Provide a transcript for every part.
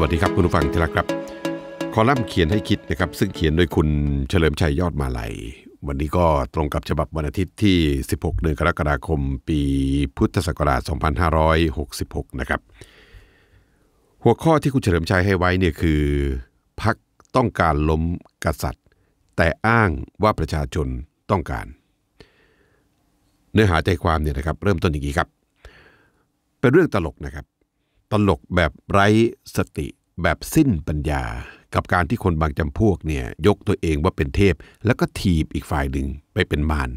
วัสดีครับคุณผู้ฟังที่รักครับ คอลัมน์เขียนให้คิดนะครับ ซึ่งเขียนโดยคุณเฉลิมชัยยอดมาลัยวันนี้ก็ตรงกับฉบับวันอาทิตย์ที่ 16เดือนกรกฎาคมปีพุทธศักราช 2566 นะครับ หัวข้อที่คุณเฉลิมชัยให้ไว้เนี่ยคือพักต้องการล้มกษัตริย์ แต่อ้างว่าประชาชนต้องการ เนื้อหาใจความเนี่ยนะครับ เริ่มต้นอย่างนี้ครับ เป็นเรื่องตลกนะครับตลกแบบไร้สติแบบสิ้นปัญญา กับการที่คนบางจำพวกเนี่ยยกตัวเองว่าเป็นเทพ แล้วก็ถีบอีกฝ่ายหนึ่งไปเป็นมาร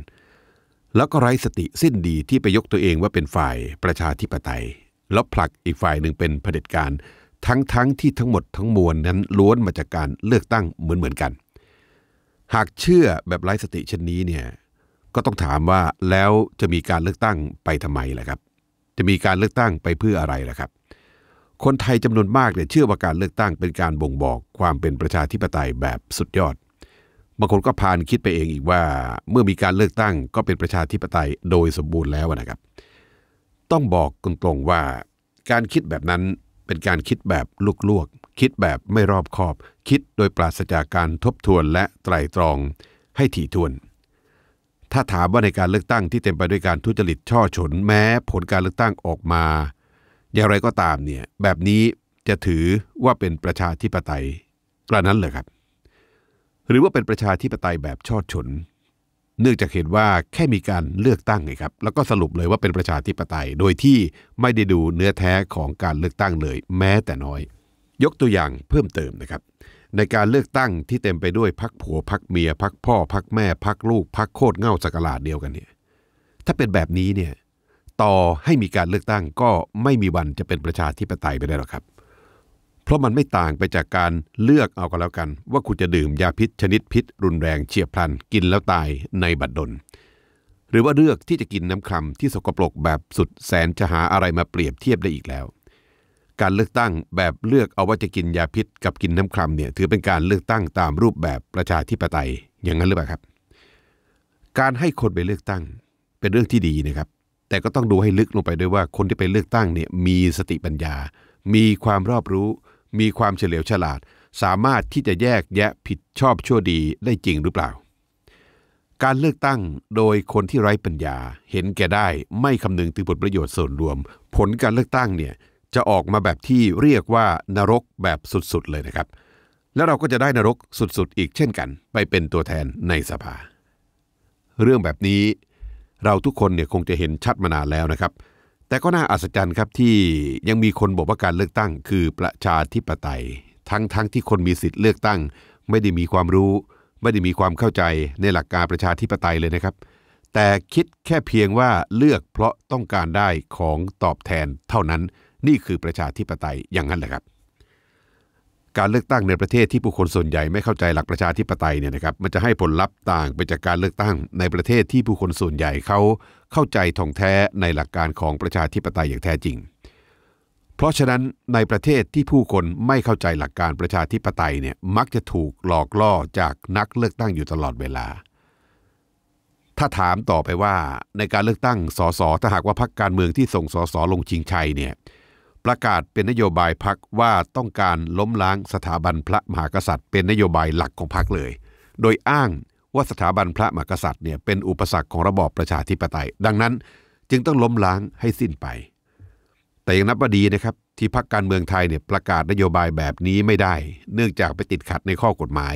แล้วก็ไร้สติสิ้นดีที่ไปยกตัวเองว่าเป็นฝ่ายประชาธิปไตยแล้วผลักอีกฝ่ายหนึ่งเป็นเผด็จการทั้งๆทที่ทั้งหมดทั้งมวลนั้นล้วนมาจากการเลือกตั้งเหมือนเหมือนกัน หากเชื่อแบบไร้สติเช่นนี้เนี่ยก็ต้องถามว่าแล้วจะมีการเลือกตั้งไปทำไมล่ะครับ จะมีการเลือกตั้งไปเพื่ออะไรล่ะครับคนไทยจำนวนมากเนี่ยเชื่อว่าการเลือกตั้งเป็นการบ่งบอกความเป็นประชาธิปไตยแบบสุดยอดบางคนก็พานคิดไปเองอีกว่า เมื่อมีการเลือกตั้งก็เป็นประชาธิปไตยโดยสมบูรณ์แล้วนะครับ ต้องบอกตรงๆว่า การคิดแบบนั้นเป็นการคิดแบบลวกๆคิดแบบไม่รอบคอบ คิดโดยปราศจากการทบทวนและไตรตรอง ให้ถี่ถ้วน ถ้าถามว่าในการเลือกตั้งที่เต็มไปด้วยการทุจริตช่อฉนแม้ผลการเลือกตั้งออกมาอย่างไรก็ตามเนี่ยแบบนี้จะถือว่าเป็นประชาธิปไตยกระนั้นเลยครับ หรือว่าเป็นประชาธิปไตยแบบช่อฉนเนื่องจากเห็นว่าแค่มีการเลือกตั้งไงครับ แล้วก็สรุปเลยว่าเป็นประชาธิปไตยโดยที่ไม่ได้ดูเนื้อแท้ของการเลือกตั้งเลย แม้แต่น้อย ยกตัวอย่างเพิ่มเติมนะครับ ในการเลือกตั้งที่เต็มไปด้วยพักผัวพักเมียพักพ่อพักแม่พักลูกพักโคตรเง่าสกลาดเดียวกันเนี่ยถ้าเป็นแบบนี้เนี่ยต่อให้มีการเลือกตั้งก็ไม่มีวันจะเป็นประชาธิปไตยไปได้หรอกครับ เพราะมันไม่ต่างไปจากการเลือกเอาก็แล้วกัน ว่าคุณจะดื่มยาพิษชนิดพิษ รุนแรงเฉียบพลันกินแล้วตายในบัดดล หรือว่าเลือกที่จะกินน้ำคลำที่สกปรกแบบสุดแสนจะหาอะไรมาเปรียบเทียบได้อีกแล้ว การเลือกตั้งแบบเลือกเอาว่าจะกินยาพิษกับกินน้ำคลำเนี่ยถือเป็นการเลือกตั้งตามรูปแบบประชาธิปไตยอย่างนั้นหรือเปล่าครับ การให้คนไปเลือกตั้งเป็นเรื่องที่ดีนะครับแต่ก็ต้องดูให้ลึกลงไปด้วยว่าคนที่ไปเลือกตั้งเนี่ยมีสติปัญญา มีความรอบรู้ มีความเฉลียวฉลาด สามารถที่จะแยกแยะผิดชอบชั่วดีได้จริงหรือเปล่า การเลือกตั้งโดยคนที่ไร้ปัญญา เห็นแก่ได้ไม่คำนึงถึงผลประโยชน์ส่วนรวม ผลการเลือกตั้งเนี่ยจะออกมาแบบที่เรียกว่านรกแบบสุดๆเลยนะครับ แล้วเราก็จะได้นรกสุดๆ อีกเช่นกัน ไปเป็นตัวแทนในสภา เรื่องแบบนี้เราทุกคนเนี่ยคงจะเห็นชัดมานานแล้วนะครับ แต่ก็น่าอัศจรรย์ครับที่ยังมีคนบอกว่าการเลือกตั้ง คือประชาธิปไตย ทั้งๆทที่คนมีสิทธิ์เลือกตั้ง ไม่ได้มีความรู้ ไม่ได้มีความเข้าใจในหลักการประชาธิปไตยเลยนะครับ แต่คิดแค่เพียงว่าเลือกเพราะต้องการได้ของตอบแทนเท่านั้น นี่คือประชาธิปไตยอย่างนั้นแหละครับการเลือกตั้งในประเทศที่ผู้คนส่วนใหญ่ไม่เข้าใจหลักประชาธิปไตยเนี่ยนะครับมันจะให้ผลลัพธ์ต่างไปจากการเลือกตั้งในประเทศที่ผู้คนส่วนใหญ่เขาเข้าใจท่องแท้ในหลักการของประชาธิปไตยอย่างแท้จริง เพราะฉะนั้นในประเทศที่ผู้คนไม่เข้าใจหลักการประชาธิปไตยเนี่ยมักจะถูกหลอกล่อจากนักเลือกตั้งอยู่ตลอดเวลา ถ้าถามต่อไปว่าในการเลือกตั้งสสถ้าหากว่าพรรคการเมืองที่ส่งสสลงชิงชัยเนี่ยประกาศเป็นนโยบายพักว่าต้องการล้มล้างสถาบันพระมหากษัตริย์ เป็นนโยบายหลักของพักเลย โดยอ้างว่าสถาบันพระมหากษัตริย์เนี่ยเป็นอุปสรรคของระบอบประชาธิปไตย ดังนั้น จึงต้องล้มล้างให้สิ้นไป แต่ยังนับว่าดีนะครับที่พักการเมืองไทยเนี่ยประกาศนโยบายแบบนี้ไม่ได้ เนื่องจากไปติดขัดในข้อกฎหมาย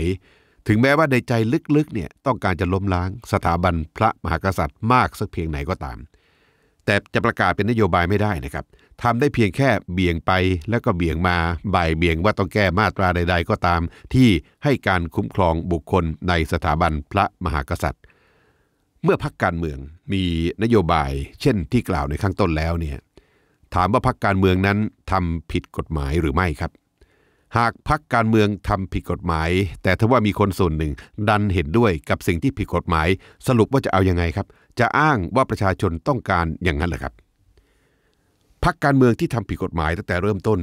ถึงแม้ว่าในใจลึกๆเนี่ยต้องการจะล้มล้างสถาบันพระมหากษัตริย์มากสักเพียงไหนก็ตาม แต่จะประกาศเป็นนโยบายไม่ได้นะครับเทำได้เพียงแค่เบี่ยงไป แล้วก็เบี่ยงมาบ่ายเบี่ยงว่าต้องแก้มาตราใด ๆ ก็ตาม ที่ให้การคุ้มครองบุคคลในสถาบันพระมหากษัตริย์ เมื่อพักการเมืองมีนโยบาย เช่นที่กล่าวในข้างต้นแล้วเนี่ยถามว่าพักการเมืองนั้นทำผิดกฎหมายหรือไม่ครับ หากพักการเมืองทำผิดกฎหมาย แต่ถ้าว่ามีคนส่วนหนึ่ง ดันเห็นด้วยกับสิ่งที่ผิดกฎหมาย สรุปว่าจะเอาอยัางไงครับ จะอ้างว่าประชาชนต้องการอย่างนั้นเหรอครับพรรคการเมืองที่ทำผิดกฎหมายตั้งแต่เริ่มต้น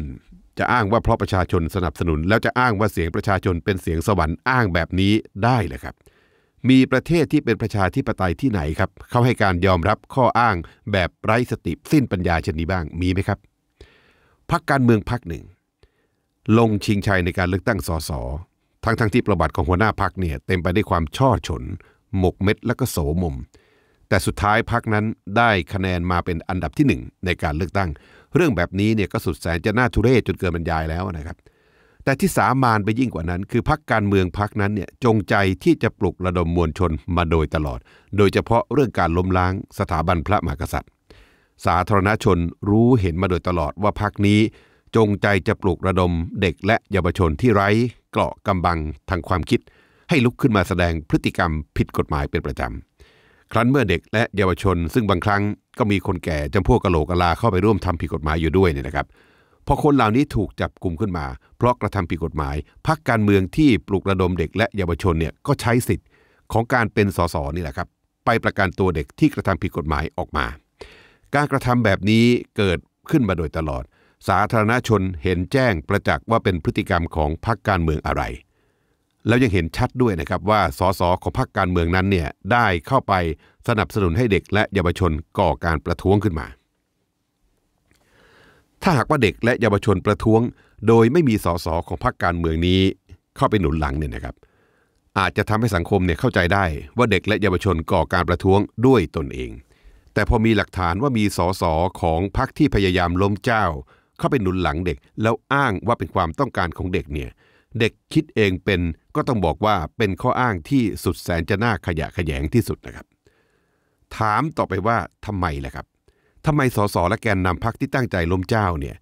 จะอ้างว่าเพราะประชาชนสนับสนุนแล้วจะอ้างว่าเสียงประชาชนเป็นเสียงสวรรค์อ้างแบบนี้ได้เลยครับ มีประเทศที่เป็นประชาธิปไตยที่ไหนครับเขาให้การยอมรับข้ออ้างแบบไร้สติสิ้นปัญญาเช่นนี้บ้างมีไหมครับพรรคการเมืองพรรคหนึ่ง ลงชิงชัยในการเลือกตั้งสสทั้งทั้งที่ประวัติของหัวหน้าพรรคเนี่ยเต็มไปได้วยความช่อฉนหมกเม็ดและก็โสมมแต่สุดท้ายพรรคนั้นได้คะแนนมาเป็นอันดับที่ 1 ในการเลือกตั้ง เรื่องแบบนี้เนี่ยก็สุดแสนจะน่าทุเรศจนเกินบรรยายแล้วนะครับ แต่ที่สามานไปยิ่งกว่านั้น คือพรรคการเมืองพรรคนั้นเนี่ยจงใจที่จะปลุกระดมมวลชนมาโดยตลอด โดยเฉพาะเรื่องการล้มล้างสถาบันพระมหากษัตริย์สาธารณชนรู้เห็นมาโดยตลอดว่าพรรคนี้ จงใจจะปลุกระดมเด็กและเยาวชนที่ไร้ เกราะกำบังทางความคิด ให้ลุกขึ้นมาแสดงพฤติกรรมผิดกฎหมายเป็นประจำครั้นเมื่อเด็กและเยาวชนซึ่งบางครั้ง ก็มีคนแก่จำพวกกะโหลกกะลาเข้าไปร่วมทำผิดกฎหมายอยู่ด้วยเนี่ยนะครับพอคนเหล่านี้ถูกจับกลุ่มขึ้นมา เพราะกระทำผิดกฎหมายพักการเมืองที่ปลุกระดมเด็กและเยาวชนเนี่ยก็ใช้สิทธิ์ของการเป็นสสนี่แหละครับ ไปประกันตัวเด็กที่กระทำผิดกฎหมายออกมา การกระทำแบบนี้เกิดขึ้นมาโดยตลอด สาธารณชนเห็นแจ้งประจักษ์ว่าเป็นพฤติกรรมของพรรคการเมืองอะไรแล้วยังเห็นชัดด้วยนะครับว่าสสของพรรคการเมืองนั้นเนี่ยได้เข้าไปสนับสนุนให้เด็กและเยาวชนก่อการประท้วงขึ้นมา ถ้าหากว่าเด็กและเยาวชนประท้วง โดยไม่มีสสของพรรคการเมืองนี้ เข้าไปหนุนหลังเนี่ยนะครับอาจจะทำให้สังคมเนี่ยเข้าใจได้ว่าเด็กและเยาวชนก่อการประท้วงด้วยตนเอง แต่พอมีหลักฐานว่ามีสสของพรรคที่พยายามล้มเจ้า เข้าไปหนุนหลังเด็ก แล้วอ้างว่าเป็นความต้องการของเด็กเนี่ยเด็กคิดเองเป็นก็ต้องบอกว่าเป็นข้ออ้างที่สุดแสนจะน่าขยะขยงที่สุดนะครับ ถามต่อไปว่าทำไมล่ะครับ ทำไมสสและแกนนำพักที่ตั้งใจล้มเจ้าเนี่ย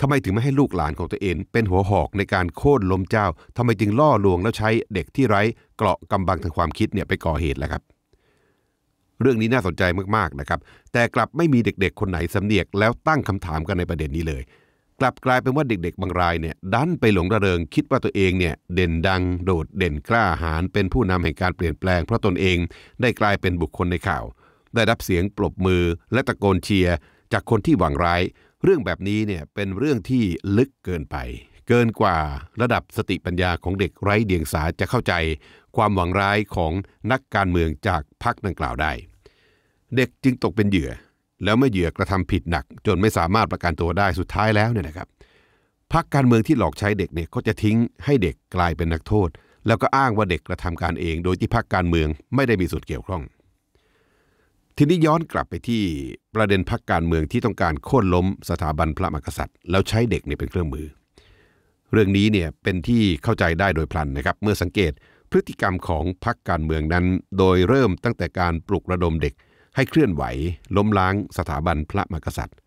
ทำไมถึงไม่ให้ลูกหลานของตัวเอง เป็นหัวหอกในการโค่นล้มเจ้าทำไมจึงล่อลวงแล้วใช้เด็กที่ไร้ เกราะกำบังทางความคิดเนี่ยไปก่อเหตุล่ะครับ เรื่องนี้น่าสนใจมากๆนะครับแต่กลับไม่มีเด็กๆคนไหนสำเนียกแล้วตั้งคำถามกันในประเด็นนี้เลยกลับกลายเป็นว่าเด็กๆ บางรายเนี่ยดันไปหลงระเริงคิดว่าตัวเองเนี่ยเด่นดังโดดเด่นกล้าหาญเป็นผู้นำแห่งการเปลี่ยนแปลงเพราะตนเอง ได้กลายเป็นบุคคลในข่าว ได้รับเสียงปรบมือและตะโกนเชียร์จากคนที่หวังร้าย เรื่องแบบนี้เนี่ยเป็นเรื่องที่ลึกเกินไป เกินกว่าระดับสติปัญญาของเด็กไร้เดียงสาจะเข้าใจความหวังร้ายของนักการเมืองจากพรรคดังกล่าวได้ เด็กจึงตกเป็นเหยื่อแล้วเมื่อเหยื่อกระทำผิดหนัก จนไม่สามารถประกันตัวได้สุดท้ายแล้วเนี่ยนะครับพักการเมืองที่หลอกใช้เด็กเนี่ยก็จะทิ้งให้เด็กกลายเป็นนักโทษ แล้วก็อ้างว่าเด็กกระทำการเองโดยที่พักการเมืองไม่ได้มีส่วนเกี่ยวข้อง ทีนี้ย้อนกลับไปที่ประเด็นพักการเมืองที่ต้องการโค่นล้ม สถาบันพระมหากษัตริย์แล้วใช้เด็กเนี่ยเป็นเครื่องมือ เรื่องนี้เนี่ยเป็นที่เข้าใจได้โดยพลันนะครับ เมื่อสังเกตพฤติกรรมของพักการเมืองนั้น โดยเริ่มตั้งแต่การปลุกระดมเด็กให้เคลื่อนไหว ล้มล้างสถาบันพระมหากษัตริย์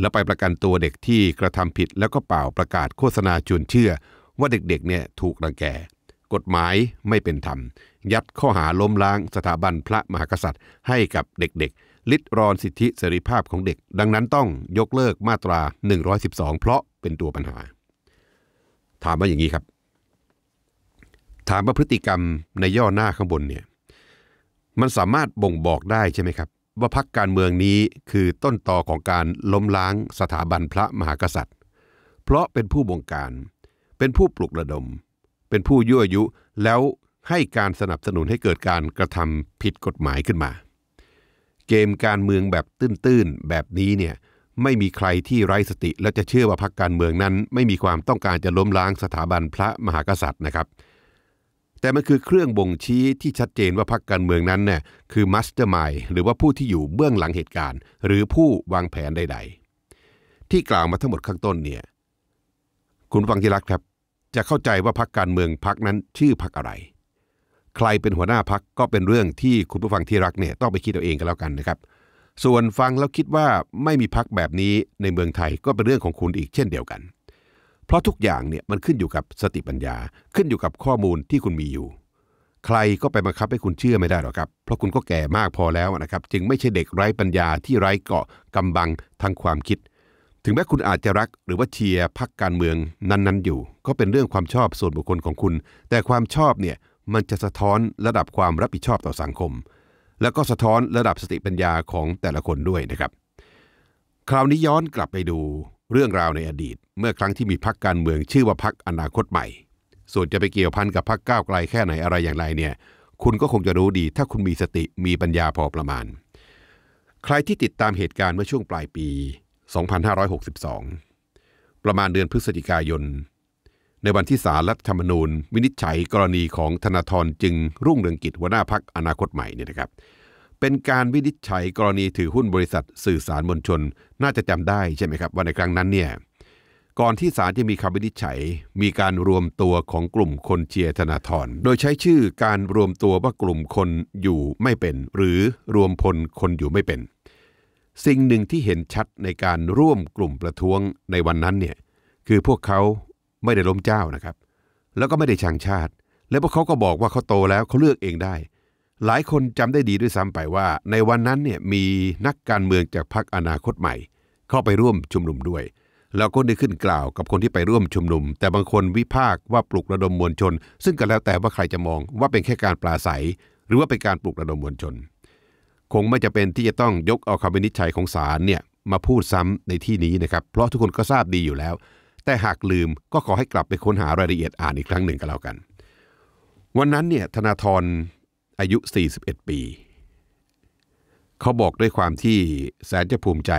และไปประกันตัวเด็กที่กระทำผิดแล้วก็เป่าประกาศโฆษณาชวนเชื่อ ว่าเด็กๆเนี่ยถูกรังแก กฎหมายไม่เป็นธรรม ยัดข้อหาล้มล้างสถาบันพระมหากษัตริย์ ให้กับเด็กๆ ลิดรอนสิทธิเสรีภาพของเด็ก ดังนั้นต้องยกเลิกมาตรา 112 เพราะเป็นตัวปัญหา ถามว่าอย่างนี้ครับ ถามว่าพฤติกรรมในย่อหน้าข้างบนเนี่ยมันสามารถบ่งบอกได้ ใช่ไหมครับว่าพักการเมืองนี้คือต้นต่อของการล้มล้างสถาบันพระมหากษัตริย์ เพราะเป็นผู้บงการ เป็นผู้ปลุกระดม เป็นผู้ยั่วยุแล้วให้การสนับสนุนให้เกิดการกระทำผิดกฎหมายขึ้นมา เกมการเมืองแบบตื้น ๆ แบบนี้เนี่ยไม่มีใครที่ไร้สติและจะเชื่อว่าพรรคการเมืองนั้น ไม่มีความต้องการจะล้มล้างสถาบันพระมหากษัตริย์นะครับแต่มันคือเครื่องบ่งชี้ที่ชัดเจนว่าพรรคการเมืองนั้นเนี่ยคือมัสเตอร์มายหรือว่าผู้ที่อยู่เบื้องหลังเหตุการณ์ หรือผู้วางแผนใดๆที่กล่าวมาทั้งหมดข้างต้นเนี่ยคุณฟังที่รักครับจะเข้าใจว่าพรรคการเมืองพรรคนั้นชื่อพรรคอะไร ใครเป็นหัวหน้าพรรคก็เป็นเรื่องที่คุณผู้ฟังที่รักเนี่ยต้องไปคิดเอาเองกันแล้วกันนะครับส่วนฟังแล้วคิดว่าไม่มีพรรคแบบนี้ในเมืองไทยก็เป็นเรื่องของคุณอีกเช่นเดียวกันพราะทุกอย่างเนี่ยมันขึ้นอยู่กับสติปัญญาขึ้นอยู่กับข้อมูลที่คุณมีอยู่ ใครก็ไปบังคับให้คุณเชื่อไม่ได้หรอกครับเพราะคุณก็แก่มากพอแล้วนะครับจึงไม่ใช่เด็กไร้ปัญญาที่ไร้เกาะกำบังทางความคิด ถึงแม้คุณอาจจะรักหรือว่าเชียร์พักการเมืองนั้น ๆอยู่ ก็เป็นเรื่องความชอบส่วนบุคคลของคุณ แต่ความชอบเนี่ยมันจะสะท้อนระดับความรับผิดชอบต่อสังคม แล้วก็สะท้อนระดับสติปัญญาของแต่ละคนด้วยนะครับ คราวนี้ย้อนกลับไปดูเรื่องราวในอดีตเมื่อครั้งที่มีพักการเมืองชื่อว่าพักอนาคตใหม่ ส่วนจะไปเกี่ยวพันกับพักก้าวไกลแค่ไหน อะไรอย่างไรเนี่ย คุณก็คงจะรู้ดี ถ้าคุณมีสติมีปัญญาพอประมาณ ใครที่ติดตามเหตุการณ์เมื่อช่วงปลายปี 2562 ประมาณเดือนพฤศจิกายน ในวันที่สารรัฐธรรมนูญวินิจฉัยกรณีของธนาธรจึงรุ่งเรืองกิจหัวหน้าพักอนาคตใหม่เนี่ยนะครับเป็นการวินิจฉัยกรณีถือหุ้นบริษัทสื่อสารมวลชนน่าจะจำได้ใช่ไหมครับว่าในครั้งนั้นเนี่ยก่อนที่ศาลจะมีคำวินิจฉัยมีการรวมตัวของกลุ่มคนเชียร์ธนาธรโดยใช้ชื่อการรวมตัวว่ากลุ่มคนอยู่ไม่เป็น หรือรวมพลคนอยู่ไม่เป็น สิ่งหนึ่งที่เห็นชัดในการร่วมกลุ่มประท้วงในวันนั้นเนี่ยคือพวกเขาไม่ได้ล้มเจ้านะครับ แล้วก็ไม่ได้ชังชาติ และพวกเขาก็บอกว่าเขาโตแล้วเขาเลือกเองได้หลายคนจำได้ดีด้วยซ้ำไปว่า ในวันนั้นเนี่ยมีนักการเมืองจากพรรคอนาคตใหม่ เข้าไปร่วมชุมนุมด้วย แล้วก็ได้ขึ้นกล่าวกับคนที่ไปร่วมชุมนุม แต่บางคนวิพากษ์ว่าปลุกระดมมวลชน ซึ่งก็แล้วแต่ว่าใครจะมองว่าเป็นแค่การปลาใสหรือว่าเป็นการปลุกระดมมวลชน คงไม่จะเป็นที่จะต้องยกเอาคำวินิจฉัยของศาลเนี่ยมาพูดซ้ำในที่นี้นะครับเพราะทุกคนก็ทราบดีอยู่แล้ว แต่หากลืมก็ขอให้กลับไปค้นหารายละเอียดอ่านอีกครั้งหนึ่งก็แล้วกัน วันนั้นเนี่ยธนาธรอายุ 41 ปี เขาบอกด้วยความที่แสนจะภูมิใจ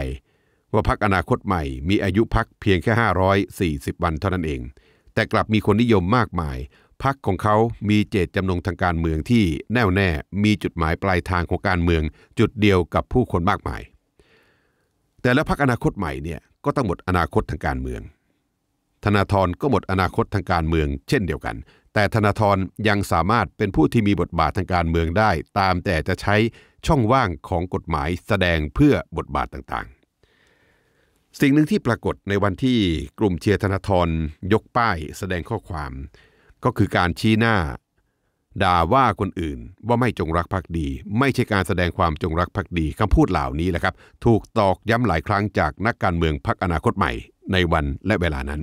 ว่าพักอนาคตใหม่มีอายุพักเพียงแค่ 540 วันเท่านั้นเอง แต่กลับมีคนนิยมมากมาย พักของเขามีเจตจำนงทางการเมืองที่แน่วแน่ มีจุดหมายปลายทางของการเมืองจุดเดียวกับผู้คนมากมาย แต่และพักอนาคตใหม่เนี่ย ก็ต้องหมดอนาคตทางการเมืองธนาธรก็หมดอนาคตทางการเมืองเช่นเดียวกัน แต่ธนาธรยังสามารถเป็นผู้ที่มีบทบาททางการเมืองได้ ตามแต่จะใช้ช่องว่างของกฎหมายแสดงเพื่อบทบาทต่าง ๆ สิ่งหนึ่งที่ปรากฏในวันที่กลุ่มเชียร์ธนาธรยกป้ายแสดงข้อความ ก็คือการชี้หน้าด่าว่าคนอื่นว่าไม่จงรักภักดี ไม่ใช่การแสดงความจงรักภักดี คำพูดเหล่านี้แหละครับถูกตอกย้ำหลายครั้งจากนักการเมืองพักอนาคตใหม่ ในวันและเวลานั้น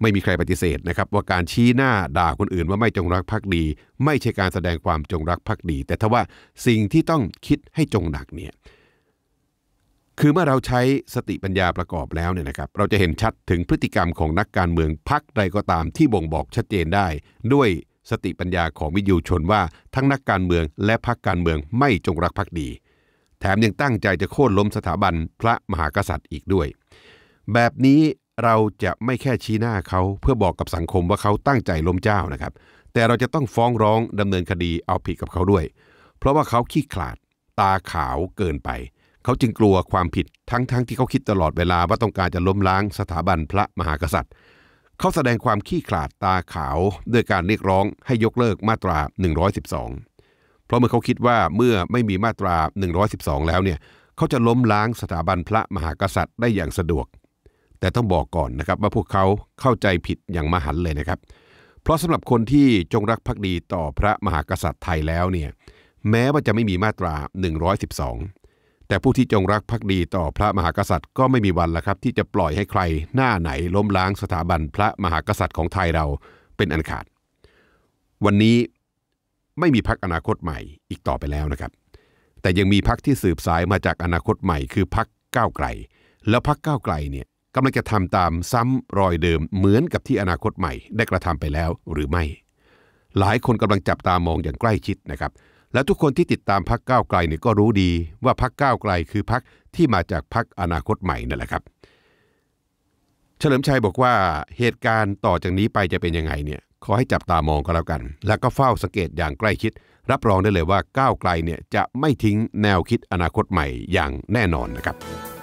ไม่มีใครปฏิเสธนะครับว่าการชี้หน้าด่าคนอื่นว่าไม่จงรักภักดี ไม่ใช่การแสดงความจงรักภักดี แต่ทว่าสิ่งที่ต้องคิดให้จงหนักเนี่ยคือเมื่อเราใช้สติปัญญาประกอบแล้วเนี่ยนะครับ เราจะเห็นชัดถึงพฤติกรรมของนักการเมืองพักใดก็ตามที่บ่งบอกชัดเจนได้ ด้วยสติปัญญาของวิญญูชนว่าทั้งนักการเมืองและพักการเมืองไม่จงรักภักดี แถมยังตั้งใจจะโค่นล้มสถาบันพระมหากษัตริย์อีกด้วย แบบนี้เราจะไม่แค่ชี้หน้าเขาเพื่อบอกกับสังคมว่าเขาตั้งใจล้มเจ้านะครับแต่เราจะต้องฟ้องร้องดำเนินคดีเอาผิดกับเขาด้วย เพราะว่าเขาขี้ขลาดตาขาวเกินไป เขาจึงกลัวความผิดทั้งๆทที่เขาคิดตลอดเวลาว่าต้องการจะล้มล้างสถาบันพระมหากษัตริย์ เขาแสดงความขี้ขลาดตาขาวด้วยการเรียกร้องให้ยกเลิกมาตรา 112 เพราะเมื่อเขาคิดว่าเมื่อไม่มีมาตรา 112 แล้วเนี่ยเขาจะล้มล้างสถาบันพระมหากษัตริย์ได้อย่างสะดวกแต่ต้องบอกก่อนนะครับว่าพวกเขาเข้าใจผิดอย่างมหันเลยนะครับ เพราะสำหรับคนที่จงรักภักดีต่อพระมหากษัตริย์ไทยแล้วเนี่ยแม้ว่าจะไม่มีมาตรา 112 แต่ผู้ที่จงรักภักดีต่อพระมหากษัตริย์ก็ไม่มีวันละครับ ที่จะปล่อยให้ใครหน้าไหนล้มล้างสถาบันพระมหากษัตริย์ของไทยเราเป็นอันขาด วันนี้ไม่มีพักอนาคตใหม่อีกต่อไปแล้วนะครับ แต่ยังมีพักที่สืบสายมาจากอนาคตใหม่คือพักก้าวไกลแล้วพักก้าวไกลเนี่ยกำลังจะทำตามซ้ำรอยเดิมเหมือนกับที่อนาคตใหม่ได้กระทำไปแล้วหรือไม่ หลายคนกำลังจับตามองอย่างใกล้ชิดนะครับ และทุกคนที่ติดตามพักก้าวไกลเนี่ยก็รู้ดีว่าพักก้าวไกลคือพักที่มาจากพักอนาคตใหม่นั่นแหละครับ เฉลิมชัยบอกว่า เหตุการณ์ต่อจากนี้ไปจะเป็นยังไงเนี่ย ขอให้จับตามองก็แล้วกัน แล้วก็เฝ้าสังเกตอย่างใกล้ชิด รับรองได้เลยว่าก้าวไกลเนี่ยจะไม่ทิ้งแนวคิดอนาคตใหม่อย่างแน่นอนนะครับ